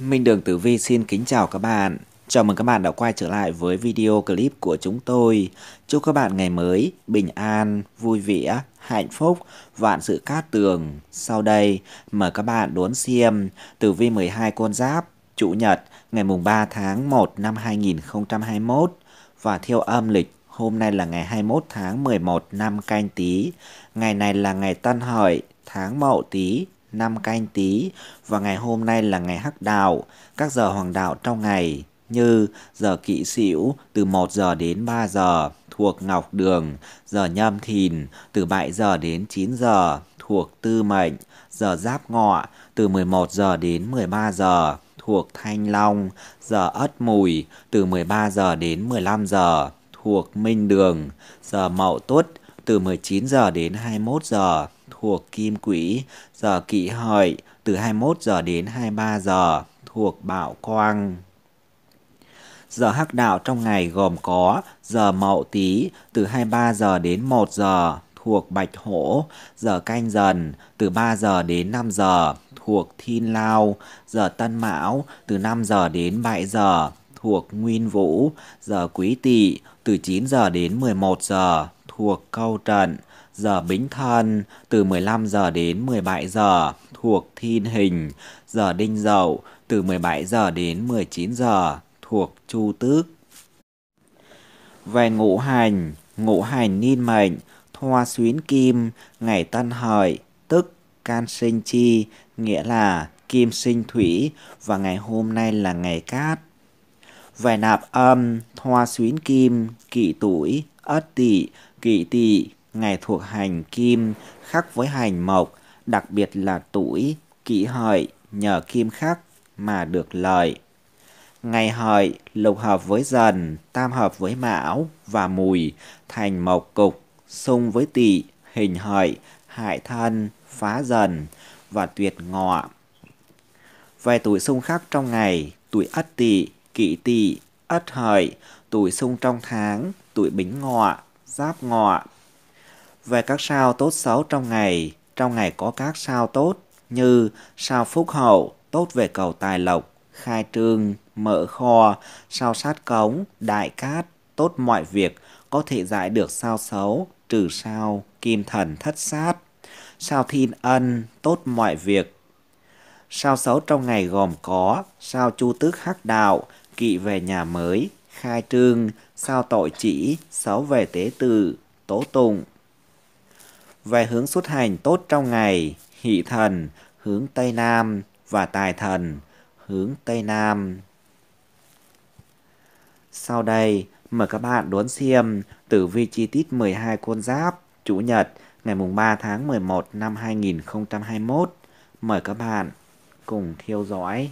Minh Đường Tử Vi xin kính chào các bạn. Chào mừng các bạn đã quay trở lại với video clip của chúng tôi. Chúc các bạn ngày mới bình an, vui vẻ, hạnh phúc, vạn sự cát tường. Sau đây, mời các bạn đón xem Tử Vi 12 con giáp, Chủ nhật ngày mùng 3 tháng 1 năm 2021 và theo âm lịch hôm nay là ngày 21 tháng 11 năm canh tí. Ngày này là ngày tân hợi, tháng mậu tí, năm canh tí và ngày hôm nay là ngày hắc đạo, các giờ hoàng đạo trong ngày như giờ kỵ sửu từ 1 giờ đến 3 giờ thuộc ngọc đường, giờ nhâm thìn từ 7 giờ đến 9 giờ thuộc tư mệnh, giờ giáp ngọ từ 11 giờ đến 13 giờ thuộc thanh long, giờ ất mùi từ 13 giờ đến 15 giờ thuộc minh đường, giờ mậu tuất từ 19 giờ đến 21 giờ thuộc kim quỹ, giờ kỷ hợi từ 21 giờ đến 23 giờ thuộc bạo quang. Giờ hắc đạo trong ngày gồm có giờ mậu tý từ 23 giờ đến 1 giờ thuộc bạch hổ, giờ canh dần từ 3 giờ đến 5 giờ thuộc thiên lao, giờ tân mão từ 5 giờ đến 7 giờ thuộc nguyên vũ, giờ quý tỵ từ 9 giờ đến 11 giờ thuộc câu trận, giờ Bính Thân từ 15 giờ đến 17 giờ thuộc Thiên Hình, giờ Đinh Dậu từ 17 giờ đến 19 giờ thuộc Chu Tước. Về ngũ hành, ngũ hành niên mệnh, thoa xuyến kim, ngày tân hợi, tức can sinh chi, nghĩa là kim sinh thủy và ngày hôm nay là ngày cát. Về nạp âm, thoa xuyến kim, kỷ tuổi, ất tỵ, kỷ tỵ, ngày thuộc hành kim khắc với hành mộc, đặc biệt là tuổi, kỷ hợi nhờ kim khắc mà được lợi. Ngày hợi lục hợp với dần, tam hợp với mão và mùi, thành mộc cục, xung với tỵ, hình hợi, hại thân, phá dần và tuyệt ngọ. Về tuổi xung khắc trong ngày, tuổi ất tỵ, kỷ tỵ, ất hợi, tuổi xung trong tháng, tuổi bính ngọ, giáp ngọ, về các sao tốt xấu trong ngày. Trong ngày có các sao tốt như sao phúc hậu, tốt về cầu tài lộc, khai trương, mở kho, sao sát cống, đại cát, tốt mọi việc, có thể giải được sao xấu, trừ sao, kim thần thất sát. Sao thiên ân, tốt mọi việc. Sao xấu trong ngày gồm có sao chu tước hắc đạo, kỵ về nhà mới, khai trương, sao tội chỉ, xấu về tế tự, tố tụng, về hướng xuất hành tốt trong ngày, hỷ thần hướng Tây Nam và tài thần hướng Tây Nam. Sau đây, mời các bạn đón xem tử vi chi tiết 12 con giáp Chủ nhật ngày mùng 3 tháng 11 năm 2021. Mời các bạn cùng theo dõi.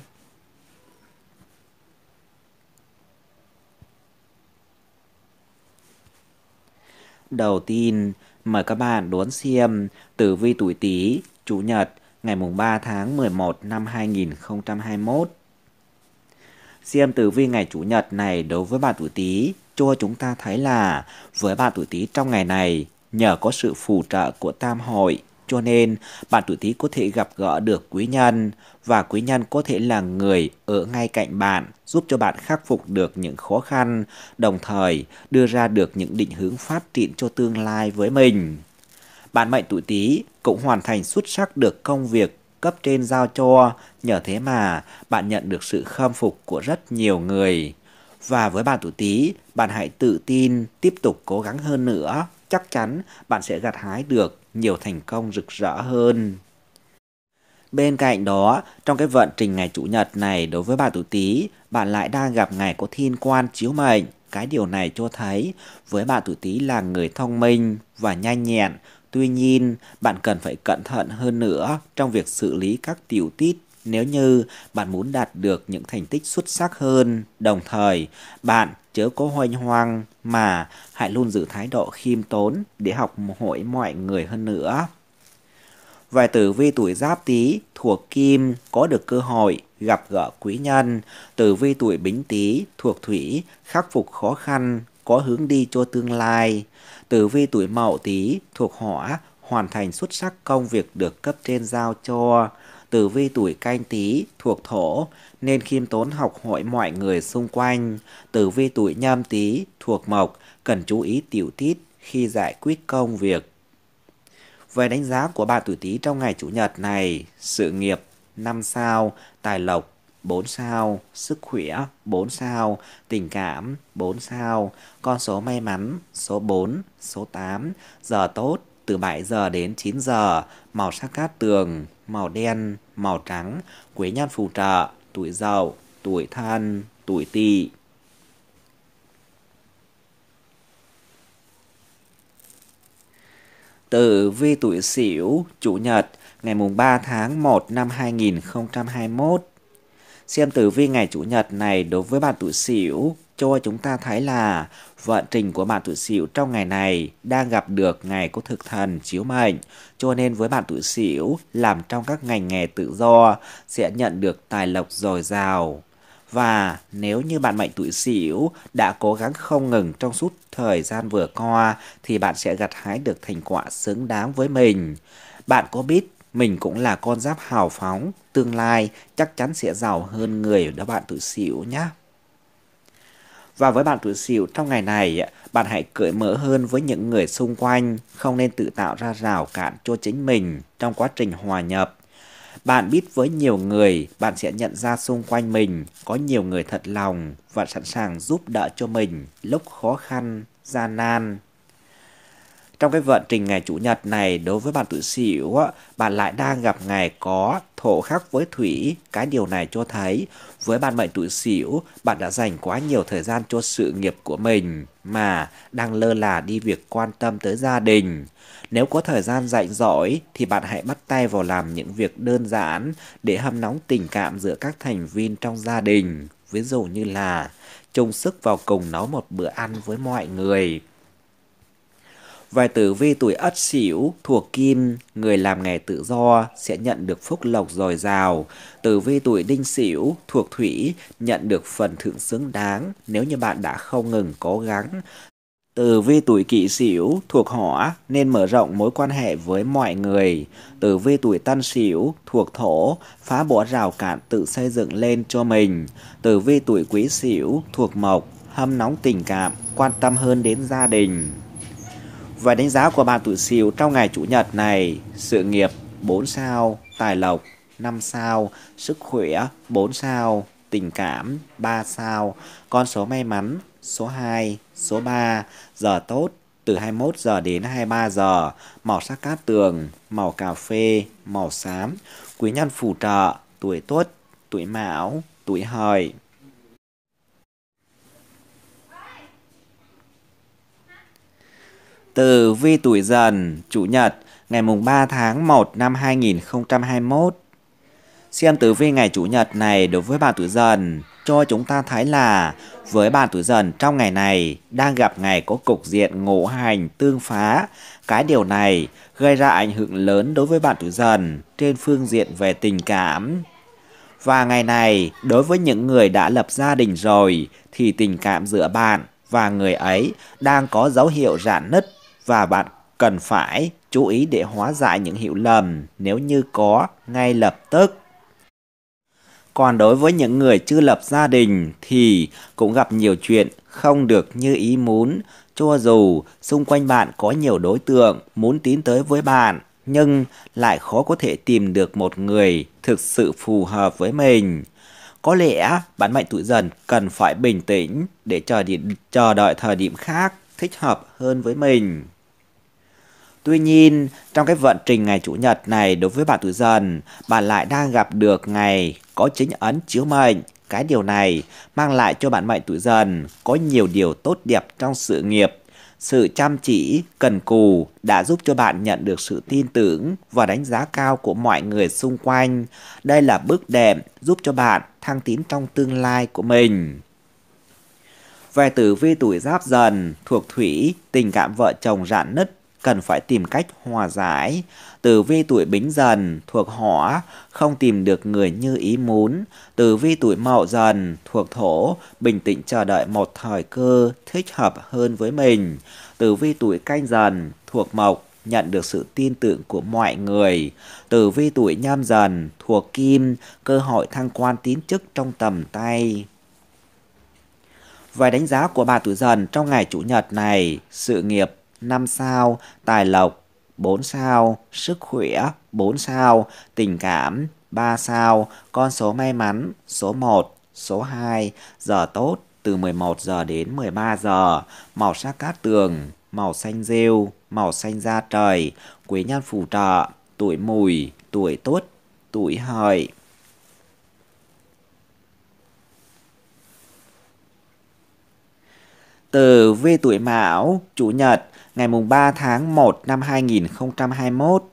Đầu tiên, Mời các bạn đón xem Tử vi tuổi Tý, Chủ nhật, ngày mùng 3 tháng 11 năm 2021. Xem tử vi ngày Chủ nhật này đối với bạn tuổi Tý cho chúng ta thấy là với bạn tuổi Tý trong ngày này, nhờ có sự phù trợ của Tam hội, cho nên, bạn tuổi Tý có thể gặp gỡ được quý nhân và quý nhân có thể là người ở ngay cạnh bạn, giúp cho bạn khắc phục được những khó khăn, đồng thời đưa ra được những định hướng phát triển cho tương lai với mình. Bạn mệnh tuổi Tý cũng hoàn thành xuất sắc được công việc cấp trên giao cho, nhờ thế mà bạn nhận được sự khâm phục của rất nhiều người. Và với bạn tuổi Tý, bạn hãy tự tin, tiếp tục cố gắng hơn nữa chắc chắn bạn sẽ gặt hái được nhiều thành công rực rỡ hơn. Bên cạnh đó, trong cái vận trình ngày Chủ nhật này đối với bạn tuổi Tý, bạn lại đang gặp ngày có thiên quan chiếu mệnh. Cái điều này cho thấy với bạn tuổi Tý là người thông minh và nhanh nhẹn, tuy nhiên bạn cần phải cẩn thận hơn nữa trong việc xử lý các tiểu tiết nếu như bạn muốn đạt được những thành tích xuất sắc hơn. Đồng thời, bạn chớ có hoành hoang mà hãy luôn giữ thái độ khiêm tốn để học hỏi mọi người hơn nữa. Vài tử vi tuổi giáp tý thuộc kim có được cơ hội gặp gỡ quý nhân, tử vi tuổi bính tý thuộc thủy khắc phục khó khăn, có hướng đi cho tương lai, tử vi tuổi mậu tý thuộc hỏa hoàn thành xuất sắc công việc được cấp trên giao cho, tử vi tuổi canh tí thuộc thổ nên khiêm tốn học hỏi mọi người xung quanh. Tử vi tuổi nhâm tí thuộc mộc cần chú ý tiểu tiết khi giải quyết công việc. Về đánh giá của bạn tuổi tí trong ngày chủ nhật này, sự nghiệp 5 sao, tài lộc 4 sao, sức khỏe 4 sao, tình cảm 4 sao, con số may mắn số 4, số 8, giờ tốt từ 7 giờ đến 9 giờ, màu sắc cát tường, màu đen, màu trắng, quế nhân phù trợ, tuổi dậu, tuổi thân, tuổi tỵ. Tử vi tuổi Sửu, chủ nhật, ngày mùng 3 tháng 1 năm 2021. Xem tử vi ngày chủ nhật này đối với bạn tuổi Sửu cho chúng ta thấy là vận trình của bạn tuổi Sửu trong ngày này đang gặp được ngày có thực thần chiếu mệnh, cho nên với bạn tuổi Sửu làm trong các ngành nghề tự do sẽ nhận được tài lộc dồi dào. Và nếu như bạn mệnh tuổi Sửu đã cố gắng không ngừng trong suốt thời gian vừa qua thì bạn sẽ gặt hái được thành quả xứng đáng với mình. Bạn có biết mình cũng là con giáp hào phóng, tương lai chắc chắn sẽ giàu hơn người đó bạn tuổi Sửu nhé. Và với bạn tuổi Sửu trong ngày này, bạn hãy cởi mở hơn với những người xung quanh, không nên tự tạo ra rào cản cho chính mình trong quá trình hòa nhập. Bạn biết với nhiều người, bạn sẽ nhận ra xung quanh mình có nhiều người thật lòng và sẵn sàng giúp đỡ cho mình lúc khó khăn, gian nan. Trong cái vận trình ngày Chủ nhật này, đối với bạn tuổi Sửu, bạn lại đang gặp ngày có thổ khắc với thủy. Cái điều này cho thấy với bạn mệnh tuổi Sửu, bạn đã dành quá nhiều thời gian cho sự nghiệp của mình mà đang lơ là đi việc quan tâm tới gia đình. Nếu có thời gian rảnh rỗi thì bạn hãy bắt tay vào làm những việc đơn giản để hâm nóng tình cảm giữa các thành viên trong gia đình. Ví dụ như là chung sức vào cùng nấu một bữa ăn với mọi người, Vài tử vi tuổi ất sửu thuộc kim, người làm nghề tự do sẽ nhận được phúc lộc dồi dào. Tử vi tuổi đinh sửu thuộc thủy nhận được phần thượng xứng đáng nếu như bạn đã không ngừng cố gắng. Tử vi tuổi kỷ sửu thuộc hỏa nên mở rộng mối quan hệ với mọi người. Tử vi tuổi tân sửu thuộc thổ phá bỏ rào cản tự xây dựng lên cho mình. Tử vi tuổi quý sửu thuộc mộc hâm nóng tình cảm, quan tâm hơn đến gia đình. Và đánh giá của bạn tuổi Sửu trong ngày chủ nhật này, sự nghiệp 4 sao, tài lộc 5 sao, sức khỏe 4 sao, tình cảm 3 sao, con số may mắn số 2, số 3, giờ tốt từ 21 giờ đến 23 giờ, màu sắc cát tường, màu cà phê, màu xám, quý nhân phù trợ, tuổi tuất, tuổi mão, tuổi hợi. từ vi tuổi dần, Chủ nhật, ngày mùng 3 tháng 1 năm 2021. Xem tử vi ngày Chủ nhật này đối với bạn tuổi dần, cho chúng ta thấy là với bạn tuổi dần trong ngày này đang gặp ngày có cục diện ngũ hành tương phá. Cái điều này gây ra ảnh hưởng lớn đối với bạn tuổi dần trên phương diện về tình cảm. Và ngày này, đối với những người đã lập gia đình rồi thì tình cảm giữa bạn và người ấy đang có dấu hiệu rạn nứt và bạn cần phải chú ý để hóa giải những hiểu lầm nếu như có ngay lập tức. Còn đối với những người chưa lập gia đình thì cũng gặp nhiều chuyện không được như ý muốn, cho dù xung quanh bạn có nhiều đối tượng muốn tiến tới với bạn nhưng lại khó có thể tìm được một người thực sự phù hợp với mình. Có lẽ bạn mạnh tuổi dần cần phải bình tĩnh để chờ, chờ đợi thời điểm khác thích hợp hơn với mình. Tuy nhiên, trong cái vận trình ngày Chủ nhật này đối với bạn tuổi dần, bạn lại đang gặp được ngày có chính ấn chiếu mệnh. Cái điều này mang lại cho bạn mệnh tuổi dần có nhiều điều tốt đẹp trong sự nghiệp. Sự chăm chỉ, cần cù đã giúp cho bạn nhận được sự tin tưởng và đánh giá cao của mọi người xung quanh. Đây là bước đệm giúp cho bạn thăng tiến trong tương lai của mình. Về tử vi tuổi giáp dần, thuộc thủy, tình cảm vợ chồng rạn nứt cần phải tìm cách hòa giải. từ vi tuổi bính dần thuộc hỏa, không tìm được người như ý muốn. từ vi tuổi mậu dần thuộc thổ, bình tĩnh chờ đợi một thời cơ thích hợp hơn với mình. từ vi tuổi canh dần thuộc mộc, nhận được sự tin tưởng của mọi người. từ vi tuổi nhâm dần thuộc kim, cơ hội thăng quan tín chức trong tầm tay. Vài đánh giá của bà tuổi dần trong ngày chủ nhật này, sự nghiệp 5 sao, tài lộc 4 sao, sức khỏe 4 sao, tình cảm 3 sao, con số may mắn số 1, số 2, giờ tốt từ 11 giờ đến 13 giờ, màu sắc cát tường, màu xanh rêu, màu xanh da trời, quý nhân phù trợ, tuổi mùi, tuổi tốt, tuổi hợi. Từ vi tuổi mão, chủ nhật, ngày mùng 3 tháng 1 năm 2021.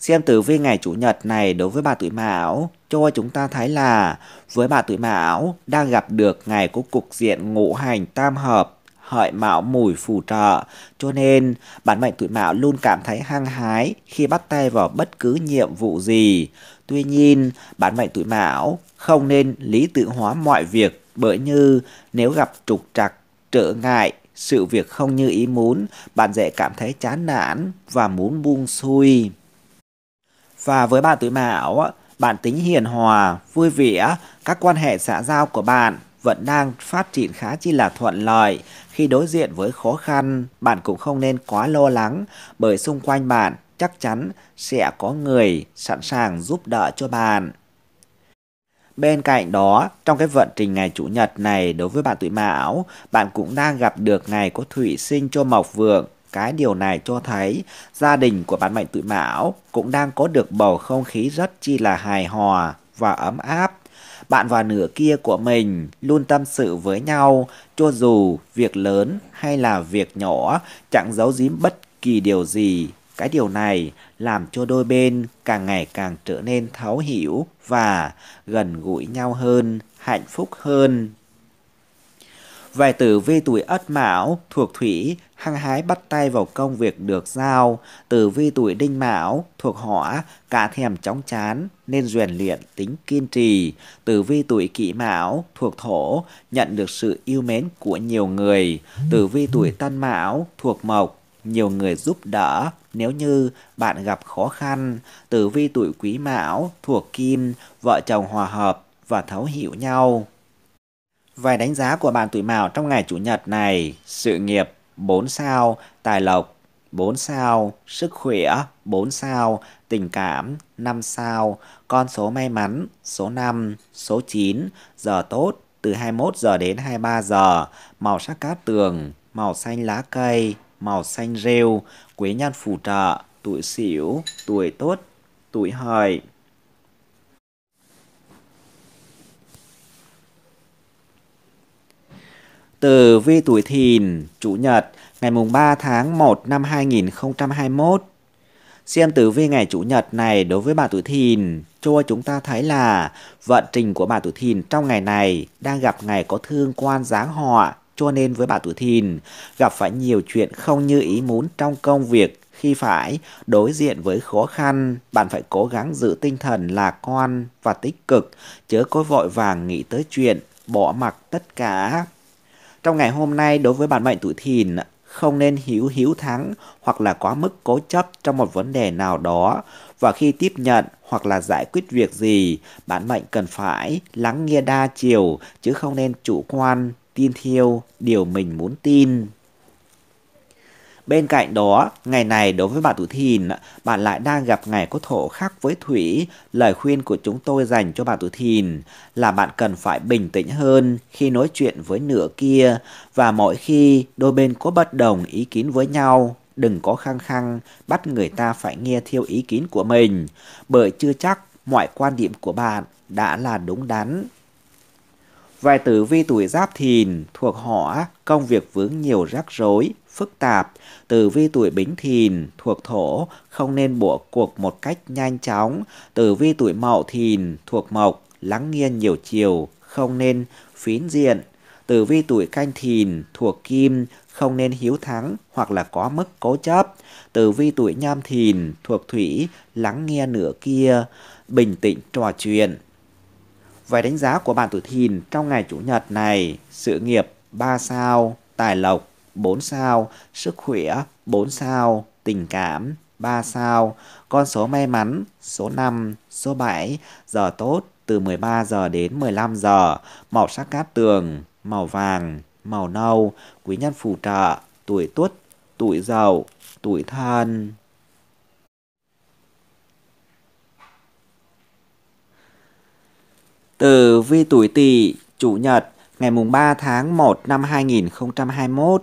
Xem tử vi ngày Chủ nhật này đối với bà tuổi Mão cho chúng ta thấy là với bà tuổi Mão đang gặp được ngày của cục diện ngũ hành tam hợp hợi mão mùi phù trợ cho nên bản mệnh tuổi mão luôn cảm thấy hăng hái khi bắt tay vào bất cứ nhiệm vụ gì tuy nhiên bản mệnh tuổi mão không nên lý tưởng hóa mọi việc bởi như nếu gặp trục trặc trở ngại sự việc không như ý muốn, bạn dễ cảm thấy chán nản và muốn buông xuôi. Và với bạn tuổi mão, bạn tính hiền hòa, vui vẻ, các quan hệ xã giao của bạn vẫn đang phát triển khá chi là thuận lợi. Khi đối diện với khó khăn, bạn cũng không nên quá lo lắng bởi xung quanh bạn chắc chắn sẽ có người sẵn sàng giúp đỡ cho bạn. Bên cạnh đó, trong cái vận trình ngày Chủ nhật này đối với bạn tuổi Mão, bạn cũng đang gặp được ngày có thủy sinh cho mộc vượng. Cái điều này cho thấy gia đình của bạn mệnh tuổi Mão cũng đang có được bầu không khí rất chi là hài hòa và ấm áp. Bạn và nửa kia của mình luôn tâm sự với nhau, cho dù việc lớn hay là việc nhỏ chẳng giấu giếm bất kỳ điều gì cái điều này làm cho đôi bên càng ngày càng trở nên thấu hiểu và gần gũi nhau hơn, hạnh phúc hơn. Vài tử vi tuổi Ất Mão thuộc Thủy hăng hái bắt tay vào công việc được giao, tử vi tuổi Đinh Mão thuộc Hỏa cả thèm chóng chán nên rèn luyện tính kiên trì, tử vi tuổi Kỷ Mão thuộc Thổ nhận được sự yêu mến của nhiều người, tử vi tuổi Tân Mão thuộc Mộc nhiều người giúp đỡ nếu như bạn gặp khó khăn, tử vi tuổi quý mão, thuộc kim, vợ chồng hòa hợp và thấu hiểu nhau. Vài đánh giá của bạn tuổi mão trong ngày Chủ nhật này, sự nghiệp 4 sao, tài lộc 4 sao, sức khỏe 4 sao, tình cảm 5 sao, con số may mắn số 5, số 9, giờ tốt từ 21 giờ đến 23 giờ, màu sắc cát tường, màu xanh lá cây, màu xanh rêu, quế nhan phù trợ, tuổi xỉu, tuổi tốt, tuổi hợi. Từ vi tuổi thìn, Chủ nhật, ngày mùng 3 tháng 1 năm 2021. Xem tử vi ngày Chủ nhật này đối với bà tuổi thìn, cho chúng ta thấy là vận trình của bà tuổi thìn trong ngày này đang gặp ngày có thương quan giáng họa, cho nên với bà tuổi thìn, gặp phải nhiều chuyện không như ý muốn trong công việc khi phải đối diện với khó khăn, bạn phải cố gắng giữ tinh thần lạc quan và tích cực, chớ có vội vàng nghĩ tới chuyện, bỏ mặc tất cả. Trong ngày hôm nay, đối với bạn mệnh tuổi thìn, không nên hiếu hiếu thắng hoặc là quá mức cố chấp trong một vấn đề nào đó và khi tiếp nhận hoặc là giải quyết việc gì, bạn mệnh cần phải lắng nghe đa chiều chứ không nên chủ quan tin theo điều mình muốn tin. Bên cạnh đó, ngày này đối với bạn tuổi thìn, bạn lại đang gặp ngày có thổ khác với thủy. Lời khuyên của chúng tôi dành cho bạn tuổi thìn là bạn cần phải bình tĩnh hơn khi nói chuyện với nửa kia và mỗi khi đôi bên có bất đồng ý kiến với nhau. Đừng có khăng khăng bắt người ta phải nghe theo ý kiến của mình, bởi chưa chắc mọi quan điểm của bạn đã là đúng đắn. Vài tử vi tuổi giáp thìn thuộc hỏa, công việc vướng nhiều rắc rối, phức tạp. Tử vi tuổi bính thìn thuộc thổ, không nên bỏ cuộc một cách nhanh chóng. Tử vi tuổi mậu thìn thuộc mộc, lắng nghiêng nhiều chiều, không nên phín diện. Tử vi tuổi canh thìn thuộc kim, không nên hiếu thắng hoặc là có mức cố chấp. Tử vi tuổi nhâm thìn thuộc thủy, lắng nghe nửa kia, bình tĩnh trò chuyện. Về đánh giá của bạn tuổi thìn trong ngày Chủ nhật này, sự nghiệp 3 sao, tài lộc 4 sao, sức khỏe 4 sao, tình cảm 3 sao, con số may mắn số 5, số 7, giờ tốt từ 13 giờ đến 15 giờ, màu sắc cát tường, màu vàng, màu nâu, quý nhân phù trợ, tuổi tuất, tuổi dậu, tuổi thân. tử vi tuổi Tỵ, Chủ nhật, ngày mùng 3 tháng 1 năm 2021.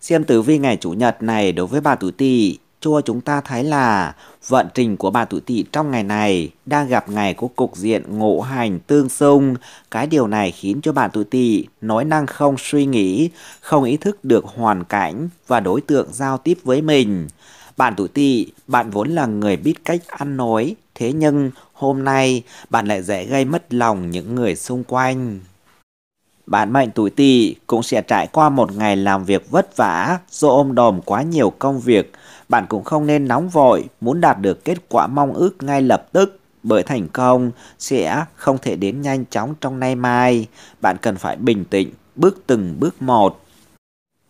Xem tử vi ngày Chủ nhật này đối với bà tuổi Tỵ, cho chúng ta thấy là vận trình của bà tuổi Tỵ trong ngày này đang gặp ngày có cục diện ngộ hành tương xung. Cái điều này khiến cho bà tuổi Tỵ nói năng không suy nghĩ, không ý thức được hoàn cảnh và đối tượng giao tiếp với mình. Bạn tuổi Tỵ, bạn vốn là người biết cách ăn nói, thế nhưng hôm nay bạn lại dễ gây mất lòng những người xung quanh. bạn mệnh tuổi tỵ cũng sẽ trải qua một ngày làm việc vất vả do ôm đồm quá nhiều công việc. Bạn cũng không nên nóng vội, muốn đạt được kết quả mong ước ngay lập tức. Bởi thành công sẽ không thể đến nhanh chóng trong nay mai. Bạn cần phải bình tĩnh, bước từng bước một.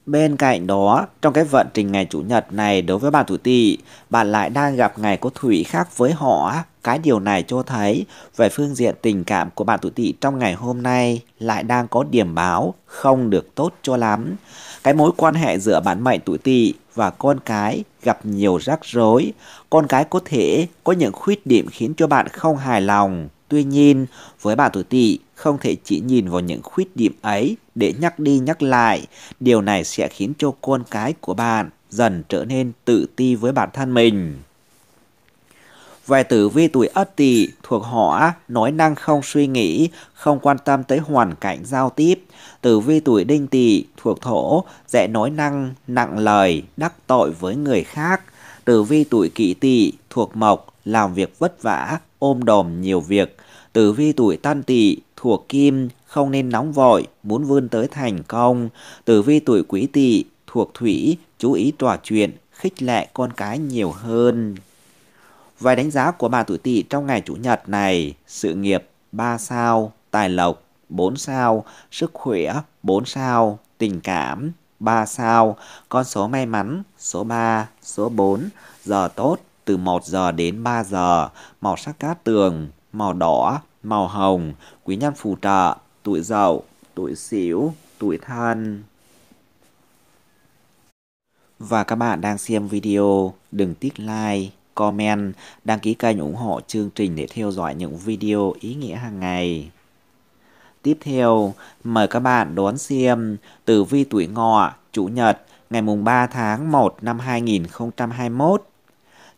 Bên cạnh đó, trong cái vận trình ngày Chủ nhật này đối với bạn tuổi tỵ, bạn lại đang gặp ngày có thủy khác với họ. Cái điều này cho thấy về phương diện tình cảm của bạn tuổi tỵ trong ngày hôm nay lại đang có điểm báo không được tốt cho lắm. Cái mối quan hệ giữa bản mệnh tuổi tỵ và con cái gặp nhiều rắc rối. Con cái có thể có những khuyết điểm khiến cho bạn không hài lòng. Tuy nhiên, với bạn tuổi tỵ không thể chỉ nhìn vào những khuyết điểm ấy để nhắc đi nhắc lại. Điều này sẽ khiến cho con cái của bạn dần trở nên tự ti với bản thân mình về tử vi tuổi ất tỵ thuộc hỏa nói năng không suy nghĩ, không quan tâm tới hoàn cảnh giao tiếp. Tử vi tuổi đinh tỵ thuộc thổ dễ nói năng, nặng lời, đắc tội với người khác. Tử vi tuổi kỷ tỵ thuộc mộc làm việc vất vả, ôm đồm nhiều việc. Tử vi tuổi tân tỵ thuộc kim không nên nóng vội, muốn vươn tới thành công. Tử vi tuổi quý tỵ thuộc thủy chú ý trò chuyện khích lệ con cái nhiều hơn Vài đánh giá của bà tuổi Tỵ trong ngày chủ nhật này, sự nghiệp 3 sao, tài lộc 4 sao, sức khỏe 4 sao, tình cảm 3 sao, con số may mắn số 3, số 4, giờ tốt từ 1 giờ đến 3 giờ, màu sắc cát tường, màu đỏ, màu hồng, quý nhân phù trợ, tuổi dậu, tuổi sửu, tuổi thân. Và các bạn đang xem video, đừng tiếc like comment, đăng ký kênh ủng hộ chương trình để theo dõi những video ý nghĩa hàng ngày. Tiếp theo, mời các bạn đón xem tử vi tuổi ngọ, Chủ nhật, ngày mùng 3 tháng 1 năm 2021.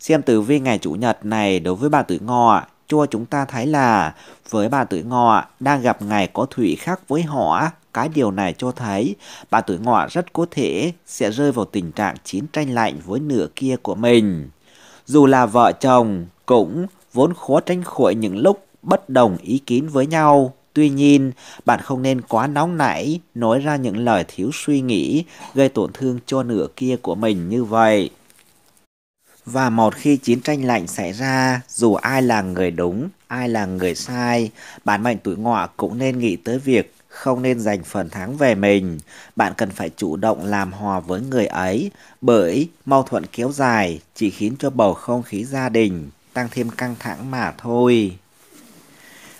Xem tử vi ngày Chủ nhật này đối với bà tuổi ngọ cho chúng ta thấy là với bà tuổi ngọ đang gặp ngày có thủy khắc với họ cái điều này cho thấy bà tuổi ngọ rất có thể sẽ rơi vào tình trạng chiến tranh lạnh với nửa kia của mình dù là vợ chồng cũng vốn khó tránh khỏi những lúc bất đồng ý kiến với nhau. Tuy nhiên, bạn không nên quá nóng nảy nói ra những lời thiếu suy nghĩ gây tổn thương cho nửa kia của mình như vậy. Và một khi chiến tranh lạnh xảy ra, dù ai là người đúng, ai là người sai, bản mệnh tuổi ngọ cũng nên nghĩ tới việc không nên dành phần thắng về mình. Bạn cần phải chủ động làm hòa với người ấy, bởi mâu thuẫn kéo dài chỉ khiến cho bầu không khí gia đình tăng thêm căng thẳng mà thôi.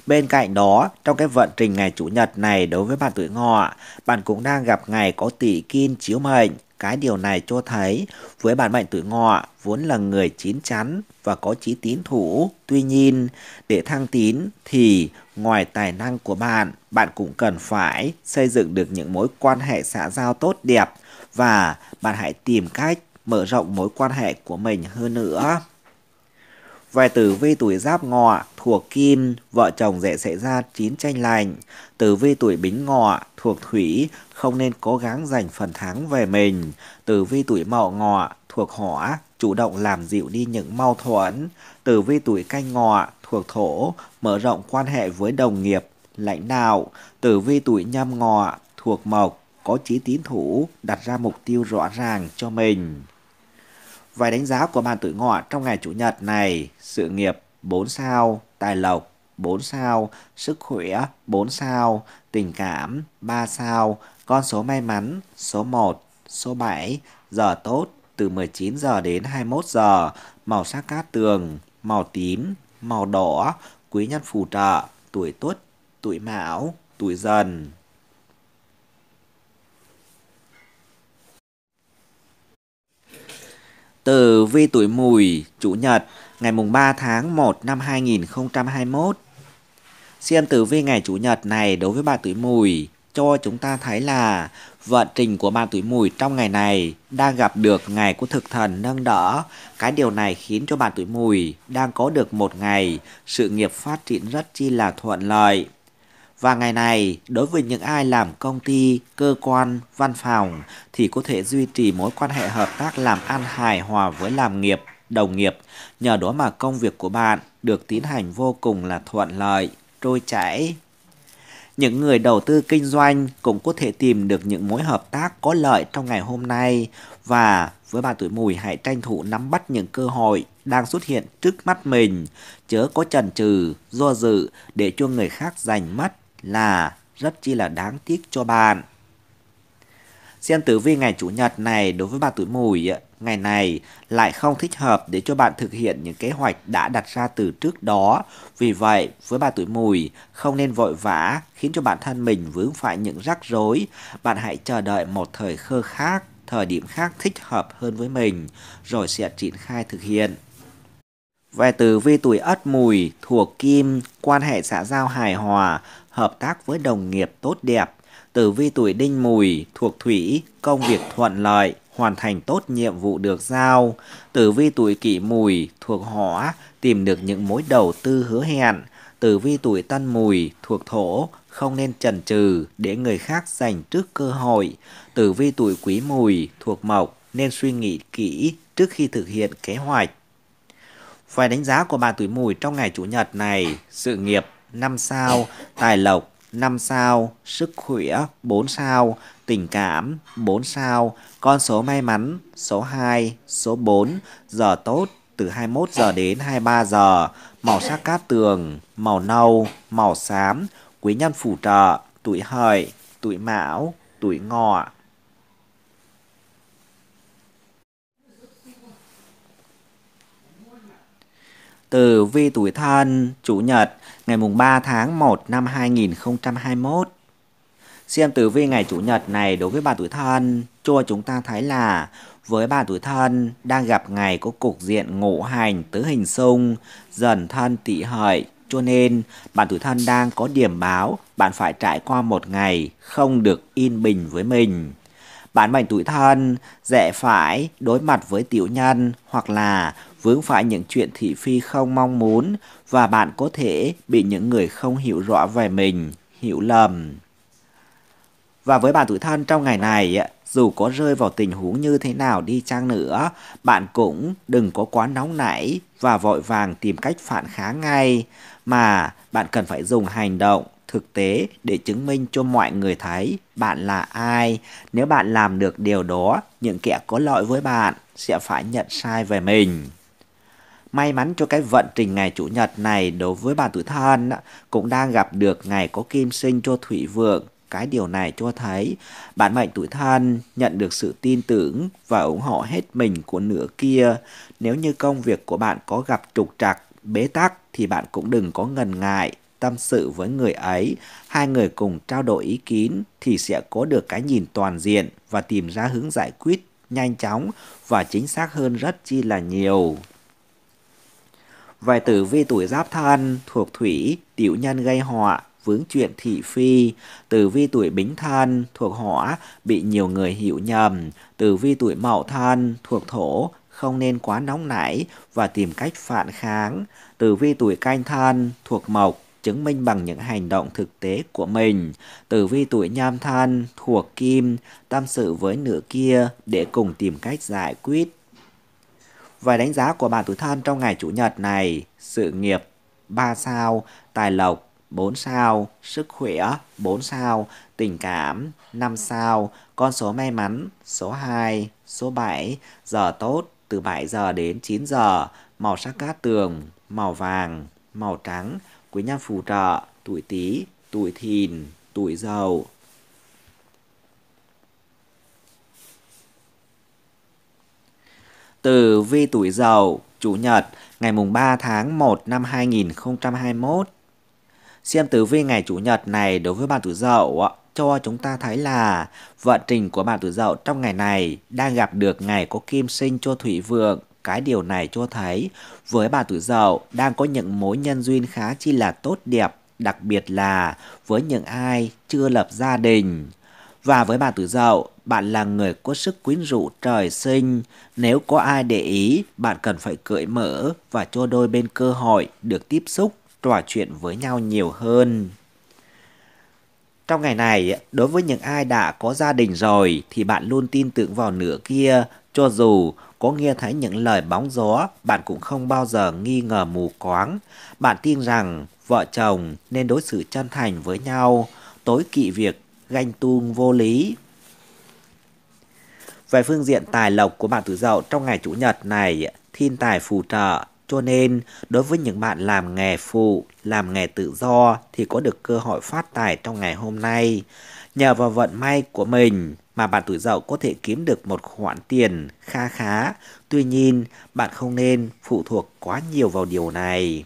Bên cạnh đó, trong cái vận trình ngày Chủ nhật này đối với bạn tuổi ngọ, bạn cũng đang gặp ngày có tỷ kim chiếu mệnh, cái điều này cho thấy với bản mệnh tuổi ngọ vốn là người chín chắn và có trí tín thủ. Tuy nhiên, để thăng tín thì ngoài tài năng của bạn, bạn cũng cần phải xây dựng được những mối quan hệ xã giao tốt đẹp và bạn hãy tìm cách mở rộng mối quan hệ của mình hơn nữa. Vài tử vi tuổi giáp ngọ thuộc kim, vợ chồng dễ xảy ra chín tranh lành. Tử vi tuổi bính ngọ thuộc thủy, không nên cố gắng giành phần thắng về mình. Tử vi tuổi mậu ngọ thuộc hỏa, chủ động làm dịu đi những mâu thuẫn. Tử vi tuổi canh ngọ thuộc thổ, mở rộng quan hệ với đồng nghiệp, lãnh đạo. Tử vi tuổi nhâm ngọ thuộc mộc, có chí tín thủ, đặt ra mục tiêu rõ ràng cho mình. Vài đánh giá của bạn tuổi ngọ trong ngày Chủ nhật này, sự nghiệp 4 sao, tài lộc 4 sao, sức khỏe 4 sao, tình cảm 3 sao, con số may mắn số 1, số 7, giờ tốt từ 19 giờ đến 21 giờ, màu sắc cát tường, màu tím, màu đỏ, quý nhân phù trợ, tuổi tuất, tuổi mão, tuổi dần. từ vi tuổi mùi, Chủ nhật, ngày mùng 3 tháng 1 năm 2021. Xem tử vi ngày Chủ nhật này đối với bà tuổi mùi cho chúng ta thấy là vận trình của bạn tuổi mùi trong ngày này đang gặp được ngày của thực thần nâng đỡ. Cái điều này khiến cho bạn tuổi mùi đang có được một ngày sự nghiệp phát triển rất chi là thuận lợi. Và ngày này, đối với những ai làm công ty, cơ quan, văn phòng thì có thể duy trì mối quan hệ hợp tác làm ăn hài hòa với làm nghiệp, đồng nghiệp. Nhờ đó mà công việc của bạn được tiến hành vô cùng là thuận lợi, trôi chảy. Những người đầu tư kinh doanh cũng có thể tìm được những mối hợp tác có lợi trong ngày hôm nay và với bạn tuổi mùi hãy tranh thủ nắm bắt những cơ hội đang xuất hiện trước mắt mình, chớ có chần chừ, do dự để cho người khác giành mất là rất chi là đáng tiếc cho bạn. Xem tử vi ngày Chủ nhật này đối với bà tuổi mùi, ngày này lại không thích hợp để cho bạn thực hiện những kế hoạch đã đặt ra từ trước đó. Vì vậy, với bà tuổi mùi, không nên vội vã khiến cho bản thân mình vướng phải những rắc rối. Bạn hãy chờ đợi một thời khơ khác, thời điểm khác thích hợp hơn với mình, rồi sẽ triển khai thực hiện. Về tử vi tuổi ất mùi, thuộc kim, quan hệ xã giao hài hòa, hợp tác với đồng nghiệp tốt đẹp. Tử vi tuổi đinh mùi thuộc thủy, công việc thuận lợi, hoàn thành tốt nhiệm vụ được giao. Tử vi tuổi kỷ mùi thuộc hỏa, tìm được những mối đầu tư hứa hẹn. Tử vi tuổi tân mùi thuộc thổ, không nên chần chừ để người khác giành trước cơ hội. Tử vi tuổi quý mùi thuộc mộc, nên suy nghĩ kỹ trước khi thực hiện kế hoạch. Phải đánh giá của bà tuổi mùi trong ngày Chủ nhật này, sự nghiệp 5 sao, tài lộc 5 sao, sức khỏe 4 sao, tình cảm 4 sao, con số may mắn số 2, số 4, giờ tốt từ 21 giờ đến 23 giờ, màu sắc cát tường, màu nâu, màu xám, quý nhân phù trợ, tuổi hợi, tuổi mão, tuổi ngọ. từ vi tuổi thân chủ nhật ngày mùng 3 tháng 1 năm 2021. Xem tử vi ngày chủ nhật này đối với bà tuổi thân cho chúng ta thấy là với bà tuổi thân đang gặp ngày có cục diện ngũ hành tứ hình xung dần thân tỵ hợi cho nên bạn tuổi thân đang có điểm báo bạn phải trải qua một ngày không được yên bình với mình bạn mệnh tuổi thân dễ phải đối mặt với tiểu nhân hoặc là vướng phải những chuyện thị phi không mong muốn và bạn có thể bị những người không hiểu rõ về mình, hiểu lầm. Và với bạn tuổi thân trong ngày này, dù có rơi vào tình huống như thế nào đi chăng nữa, bạn cũng đừng có quá nóng nảy và vội vàng tìm cách phản kháng ngay, mà bạn cần phải dùng hành động thực tế để chứng minh cho mọi người thấy bạn là ai. Nếu bạn làm được điều đó, những kẻ có lợi với bạn sẽ phải nhận sai về mình. May mắn cho cái vận trình ngày Chủ nhật này đối với bà tuổi thân cũng đang gặp được ngày có kim sinh cho thủy vượng. Cái điều này cho thấy bản mệnh tuổi thân nhận được sự tin tưởng và ủng hộ hết mình của nửa kia. Nếu như công việc của bạn có gặp trục trặc, bế tắc thì bạn cũng đừng có ngần ngại tâm sự với người ấy, hai người cùng trao đổi ý kiến thì sẽ có được cái nhìn toàn diện và tìm ra hướng giải quyết nhanh chóng và chính xác hơn rất chi là nhiều. Vài tử vi tuổi giáp thân thuộc thủy, tiểu nhân gây họa, vướng chuyện thị phi. Tử vi tuổi bính thân thuộc hỏa, bị nhiều người hiểu nhầm. Tử vi tuổi mậu thân thuộc thổ, không nên quá nóng nảy và tìm cách phản kháng. Tử vi tuổi canh thân thuộc mộc, chứng minh bằng những hành động thực tế của mình. Tử vi tuổi nhâm thân thuộc kim, tâm sự với nửa kia để cùng tìm cách giải quyết Vài đánh giá của bạn tuổi thân trong ngày Chủ nhật này, sự nghiệp 3 sao, tài lộc 4 sao, sức khỏe 4 sao, tình cảm 5 sao, con số may mắn số 2, số 7, giờ tốt từ 7 giờ đến 9 giờ, màu sắc cát tường, màu vàng, màu trắng, quý nhân phù trợ, tuổi tí, tuổi thìn, tuổi dầu. Từ Vi Tuổi Dậu, Chủ nhật, ngày mùng 3 tháng 1 năm 2021. Xem tử vi ngày Chủ nhật này đối với bạn Tuổi Dậu cho chúng ta thấy là vận trình của bạn Tuổi Dậu trong ngày này đang gặp được ngày có kim sinh cho Thủy Vượng. Cái điều này cho thấy với bạn Tuổi Dậu đang có những mối nhân duyên khá chi là tốt đẹp, đặc biệt là với những ai chưa lập gia đình. Và với bạn Tuổi Dậu, bạn là người có sức quyến rũ trời sinh. Nếu có ai để ý, bạn cần phải cởi mở và cho đôi bên cơ hội được tiếp xúc, trò chuyện với nhau nhiều hơn. Trong ngày này, đối với những ai đã có gia đình rồi thì bạn luôn tin tưởng vào nửa kia, cho dù có nghe thấy những lời bóng gió, bạn cũng không bao giờ nghi ngờ mù quáng. Bạn tin rằng vợ chồng nên đối xử chân thành với nhau, tối kỵ việc ganh tuông vô lý về phương diện tài lộc của bạn tuổi dậu trong ngày Chủ nhật này, thiên tài phù trợ, cho nên đối với những bạn làm nghề phụ, làm nghề tự do thì có được cơ hội phát tài trong ngày hôm nay. Nhờ vào vận may của mình mà bạn tuổi dậu có thể kiếm được một khoản tiền kha khá. Tuy nhiên, bạn không nên phụ thuộc quá nhiều vào điều này.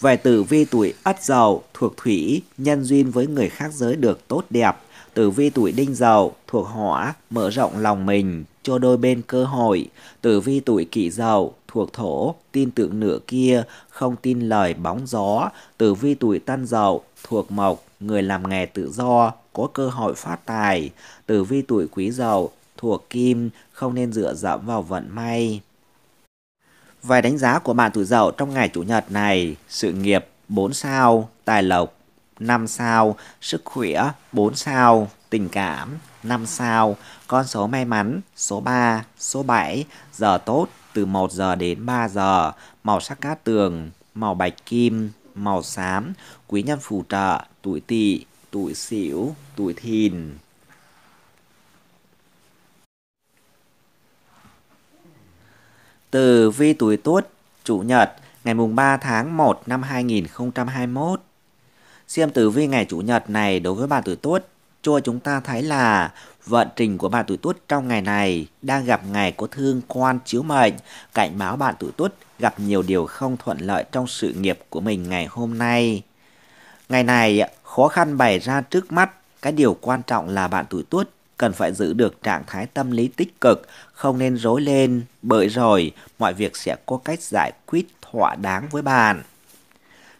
Về tử vi tuổi Ất Dậu thuộc thủy, nhân duyên với người khác giới được tốt đẹp Tử vi tuổi đinh dậu thuộc hỏa mở rộng lòng mình cho đôi bên cơ hội. Tử vi tuổi kỷ dậu thuộc thổ tin tưởng nửa kia không tin lời bóng gió. Tử vi tuổi tân dậu thuộc mộc người làm nghề tự do có cơ hội phát tài. Tử vi tuổi quý dậu thuộc kim không nên dựa dẫm vào vận may. Vài đánh giá của bạn tuổi dậu trong ngày chủ nhật này, sự nghiệp 4 sao, tài lộc 5 sao, sức khỏe 4 sao, tình cảm 5 sao, con số may mắn số 3, số 7, giờ tốt từ 1 giờ đến 3 giờ, màu sắc cát tường, màu bạch kim, màu xám, quý nhân phù trợ, tuổi tỵ, tuổi sửu, tuổi thìn. Từ vi tuổi tuất, chủ nhật, ngày mùng 3 tháng 1 năm 2021 Xem tử vi ngày Chủ nhật này đối với bà tuổi Tuất, cho chúng ta thấy là vận trình của bà tuổi Tuất trong ngày này đang gặp ngày có thương quan chiếu mệnh, cảnh báo bạn tuổi Tuất gặp nhiều điều không thuận lợi trong sự nghiệp của mình ngày hôm nay. Ngày này khó khăn bày ra trước mắt, cái điều quan trọng là bạn tuổi Tuất cần phải giữ được trạng thái tâm lý tích cực, không nên rối lên, bởi rồi mọi việc sẽ có cách giải quyết thỏa đáng với bạn.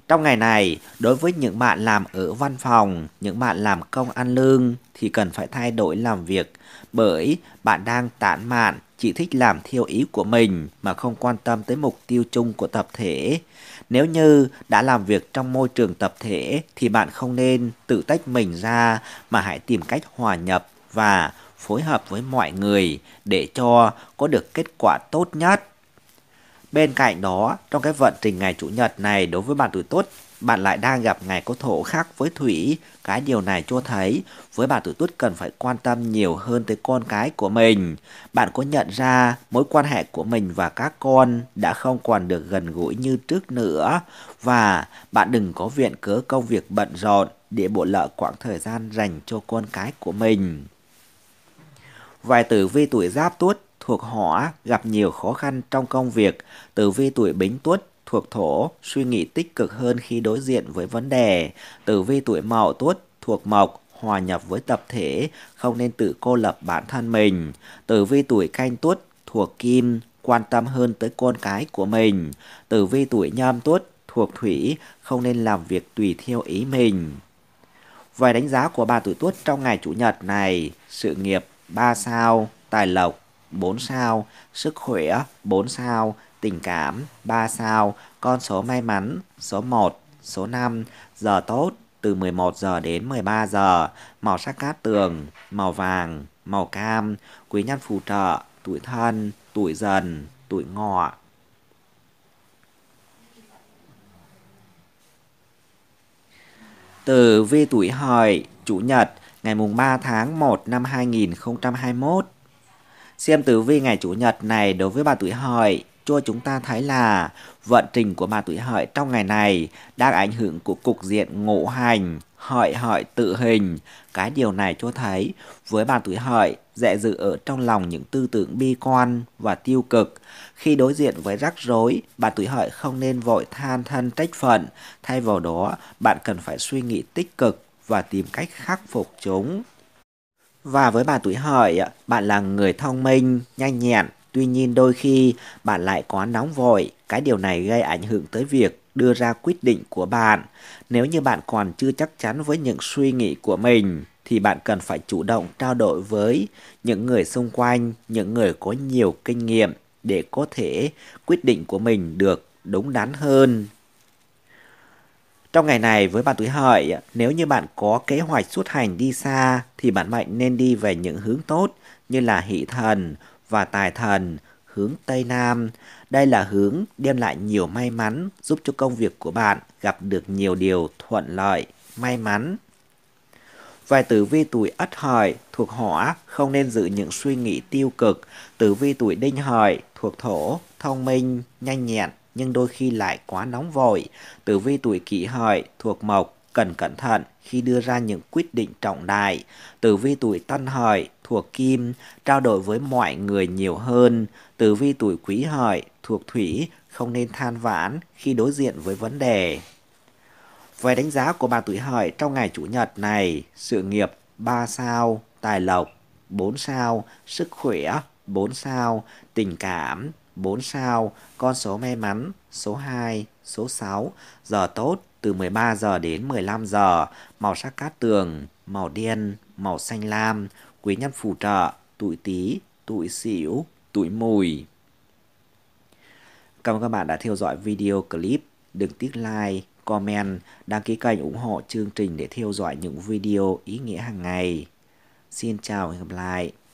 Trong ngày này, đối với những bạn làm ở văn phòng, những bạn làm công ăn lương thì cần phải thay đổi làm việc bởi bạn đang tản mạn chỉ thích làm theo ý của mình mà không quan tâm tới mục tiêu chung của tập thể. Nếu như đã làm việc trong môi trường tập thể thì bạn không nên tự tách mình ra mà hãy tìm cách hòa nhập và phối hợp với mọi người để cho có được kết quả tốt nhất. Bên cạnh đó, trong cái vận trình ngày Chủ nhật này đối với bạn tuổi Tuất, bạn lại đang gặp ngày có thổ khác với Thủy. Cái điều này cho thấy với bạn tuổi Tuất cần phải quan tâm nhiều hơn tới con cái của mình. Bạn có nhận ra mối quan hệ của mình và các con đã không còn được gần gũi như trước nữa và bạn đừng có viện cớ công việc bận rộn để bộ lỡ quãng thời gian dành cho con cái của mình. Vài tử vi tuổi giáp tuất thuộc hỏa gặp nhiều khó khăn trong công việc, tử vi tuổi bính tuất thuộc thổ suy nghĩ tích cực hơn khi đối diện với vấn đề, tử vi tuổi mậu tuất thuộc mộc hòa nhập với tập thể, không nên tự cô lập bản thân mình. Tử vi tuổi canh tuất thuộc kim, quan tâm hơn tới con cái của mình. Tử vi tuổi nhâm tuất thuộc thủy, không nên làm việc tùy theo ý mình. Vài đánh giá của bà tuổi tuất trong ngày chủ nhật này, sự nghiệp 3 sao, tài lộc 4 sao, sức khỏe 4 sao, tình cảm 3 sao, con số may mắn số 1, số 5, giờ tốt từ 11 giờ đến 13 giờ, màu sắc cát tường, màu vàng, màu cam, quý nhân phù trợ, tuổi thân, tuổi dần, tuổi ngọ. Từ vi tuổi hợi, chủ nhật, ngày mùng 3 tháng 1 năm 2021. Xem tử vi ngày Chủ nhật này đối với bà tuổi hợi, cho chúng ta thấy là vận trình của bà tuổi hợi trong ngày này đang ảnh hưởng của cục diện ngũ hành, hợi hợi tự hình. Cái điều này cho thấy với bà tuổi hợi dễ dự ở trong lòng những tư tưởng bi quan và tiêu cực. Khi đối diện với rắc rối, bạn tuổi hợi không nên vội than thân trách phận. Thay vào đó, bạn cần phải suy nghĩ tích cực và tìm cách khắc phục chúng. Và với bà tuổi hợi, bạn là người thông minh, nhanh nhẹn, tuy nhiên đôi khi bạn lại quá nóng vội, cái điều này gây ảnh hưởng tới việc đưa ra quyết định của bạn. Nếu như bạn còn chưa chắc chắn với những suy nghĩ của mình thì bạn cần phải chủ động trao đổi với những người xung quanh, những người có nhiều kinh nghiệm để có thể quyết định của mình được đúng đắn hơn trong ngày này với bạn tuổi hợi, nếu như bạn có kế hoạch xuất hành đi xa thì bạn mệnh nên đi về những hướng tốt như là hỷ thần và tài thần, hướng Tây Nam. Đây là hướng đem lại nhiều may mắn giúp cho công việc của bạn gặp được nhiều điều thuận lợi, may mắn. Vài tử vi tuổi ất hợi thuộc hỏa không nên giữ những suy nghĩ tiêu cực. Tử vi tuổi đinh hợi thuộc thổ, thông minh, nhanh nhẹn, nhưng đôi khi lại quá nóng vội. Tử vi tuổi kỷ hợi thuộc mộc cần cẩn thận khi đưa ra những quyết định trọng đại. Tử vi tuổi tân hợi thuộc kim trao đổi với mọi người nhiều hơn. Tử vi tuổi quý hợi thuộc thủy không nên than vãn khi đối diện với vấn đề. Về đánh giá của bà tuổi hợi trong ngày chủ nhật này, sự nghiệp 3 sao, tài lộc 4 sao, sức khỏe 4 sao, tình cảm 4 sao, con số may mắn, số 2, số 6, giờ tốt từ 13 giờ đến 15 giờ, màu sắc cát tường, màu đen, màu xanh lam, quý nhân phù trợ, tuổi tí, tuổi xỉu, tuổi mùi. Cảm ơn các bạn đã theo dõi video clip. Đừng tiếc like, comment, đăng ký kênh ủng hộ chương trình để theo dõi những video ý nghĩa hàng ngày. Xin chào và hẹn gặp lại.